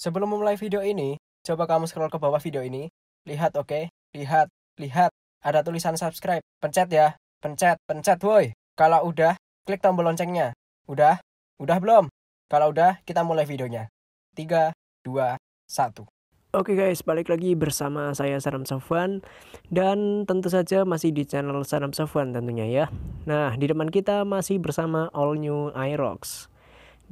Sebelum memulai video ini, coba kamu scroll ke bawah video ini. Lihat, oke? Okay? Lihat, lihat. Ada tulisan subscribe. Pencet ya. Pencet, pencet woi. Kalau udah, klik tombol loncengnya. Udah? Udah belum? Kalau udah, kita mulai videonya. 3, 2, 1. Oke okay guys, balik lagi bersama saya Saram Sofwan dan tentu saja masih di channel Saram Sofwan tentunya ya. Nah, di depan kita masih bersama All New Aerox.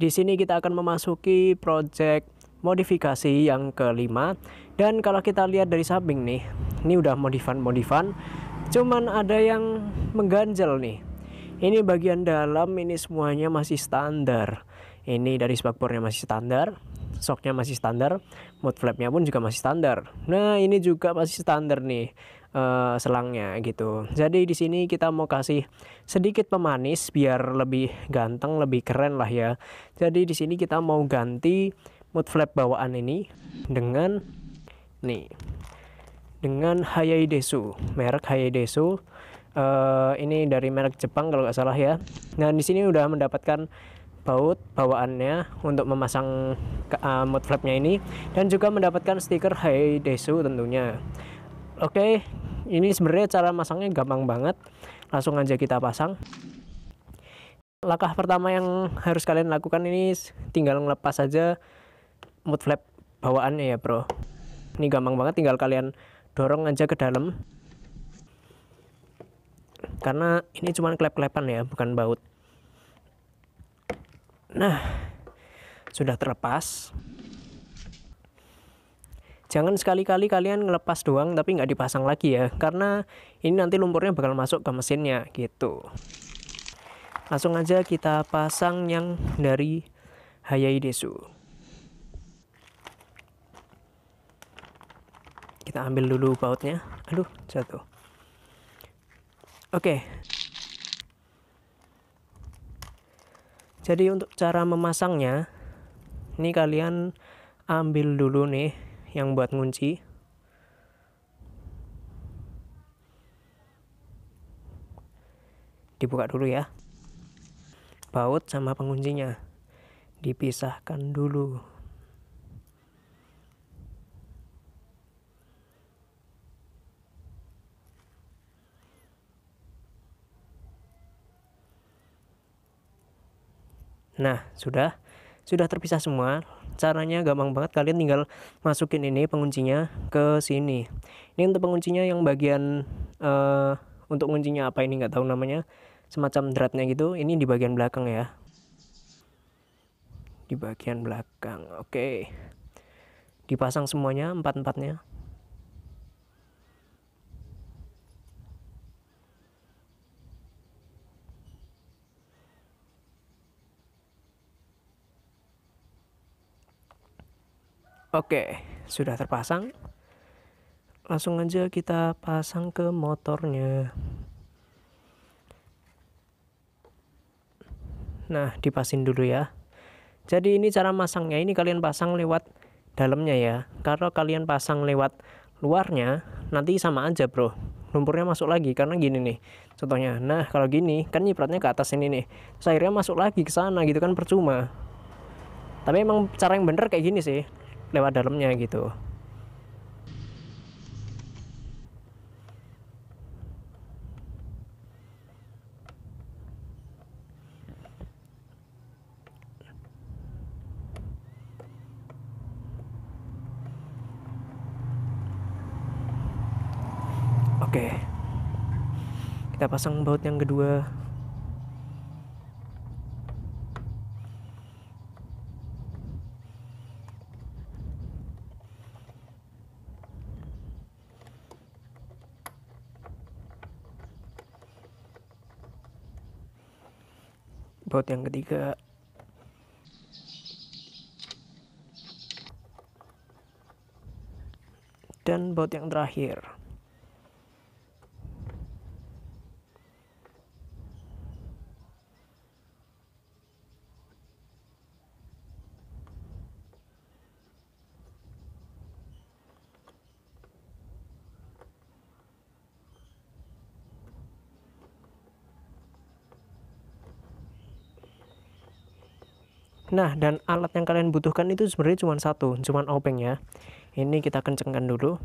Di sini kita akan memasuki project modifikasi yang kelima dan kalau kita lihat dari samping nih ini udah modifan-modifan cuman ada yang mengganjel nih ini bagian dalam ini semuanya masih standar ini dari spakbornya masih standar soknya masih standar mud flapnya pun juga masih standar nah ini juga masih standar nih uh, selangnya gitu jadi di sini kita mau kasih sedikit pemanis biar lebih ganteng lebih keren lah ya jadi di sini kita mau ganti mode flap bawaan ini dengan nih dengan Hayai Desu merek Hayai Desu uh, ini dari merek Jepang kalau nggak salah ya nah di sini udah mendapatkan baut bawaannya untuk memasang uh, eh, mode flapnya ini dan juga mendapatkan stiker Hayai Desu tentunya oke okay, ini sebenarnya cara masangnya gampang banget langsung aja kita pasang langkah pertama yang harus kalian lakukan ini tinggal ngelepas saja mood flap bawaannya ya bro ini gampang banget tinggal kalian dorong aja ke dalam karena ini cuman klep-klepan ya bukan baut nah sudah terlepas jangan sekali-kali kalian ngelepas doang tapi nggak dipasang lagi ya karena ini nanti lumpurnya bakal masuk ke mesinnya gitu langsung aja kita pasang yang dari Hayai Desu kita ambil dulu bautnya aduh jatuh oke jadi untuk cara memasangnya ini kalian ambil dulu nih yang buat ngunci dibuka dulu ya baut sama penguncinya dipisahkan dulu Nah, sudah sudah terpisah semua. Caranya gampang banget, kalian tinggal masukin ini penguncinya ke sini. Ini untuk penguncinya yang bagian uh, untuk kuncinya apa ini nggak tahu namanya. Semacam dratnya gitu. Ini di bagian belakang ya. Di bagian belakang. Oke. Okay. Dipasang semuanya empat-empatnya. Oke, sudah terpasang. Langsung aja kita pasang ke motornya. Nah, dipasin dulu ya. Jadi ini cara masangnya ini kalian pasang lewat dalamnya ya. Kalau kalian pasang lewat luarnya, nanti sama aja, Bro. Lumpurnya masuk lagi karena gini nih. Contohnya, nah kalau gini kan nyipratnya ke atas ini nih. Terus akhirnya masuk lagi ke sana gitu kan percuma. Tapi emang cara yang bener kayak gini sih lewat dalamnya gitu Oke. Kita pasang baut yang kedua. buat yang ketiga dan buat yang terakhir Nah, dan alat yang kalian butuhkan itu sebenarnya cuma satu, cuma obeng ya. Ini kita kencengkan dulu.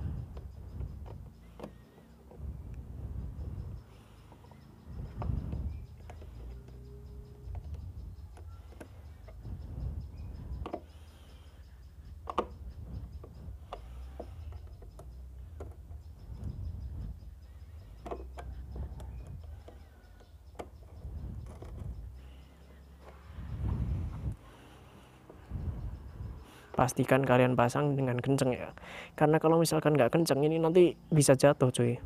pastikan kalian pasang dengan kenceng ya karena kalau misalkan nggak kenceng ini nanti bisa jatuh cuy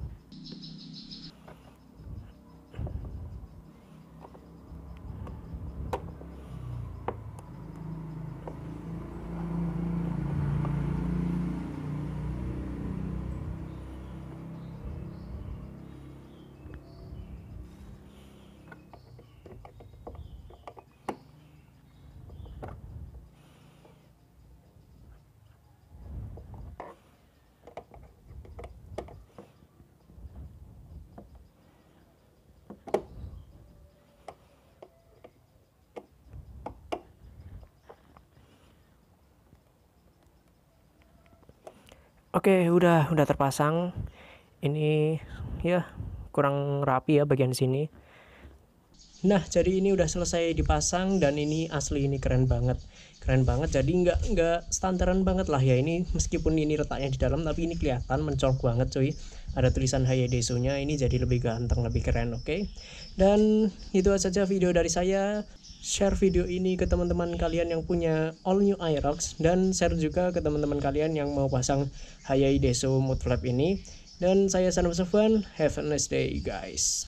Oke, udah udah terpasang. Ini ya kurang rapi ya bagian sini. Nah, jadi ini udah selesai dipasang dan ini asli ini keren banget. Keren banget, jadi nggak nggak standaran banget lah ya ini. Meskipun ini retaknya di dalam, tapi ini kelihatan mencolok banget cuy. Ada tulisan hayedesu nya ini jadi lebih ganteng, lebih keren, oke? Okay? Dan itu saja video dari saya share video ini ke teman-teman kalian yang punya all new Aerox dan share juga ke teman-teman kalian yang mau pasang Hayai Deso Mood Flap ini. Dan saya Sanam Sofwan, have a nice day guys.